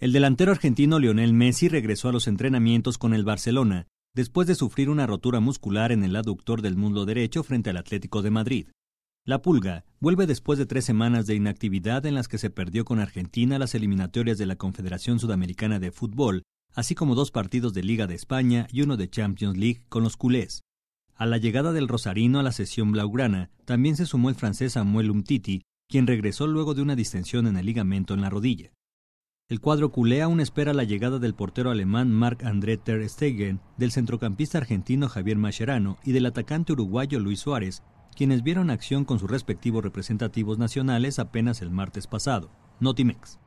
El delantero argentino Lionel Messi regresó a los entrenamientos con el Barcelona después de sufrir una rotura muscular en el aductor del muslo derecho frente al Atlético de Madrid. La Pulga vuelve después de tres semanas de inactividad en las que se perdió con Argentina las eliminatorias de la Confederación Sudamericana de Fútbol, así como dos partidos de Liga de España y uno de Champions League con los culés. A la llegada del Rosarino a la sesión blaugrana, también se sumó el francés Samuel Umtiti, quien regresó luego de una distensión en el ligamento en la rodilla. El cuadro culé aún espera la llegada del portero alemán Marc-André Ter Stegen, del centrocampista argentino Javier Mascherano y del atacante uruguayo Luis Suárez, quienes vieron acción con sus respectivos representativos nacionales apenas el martes pasado. Notimex.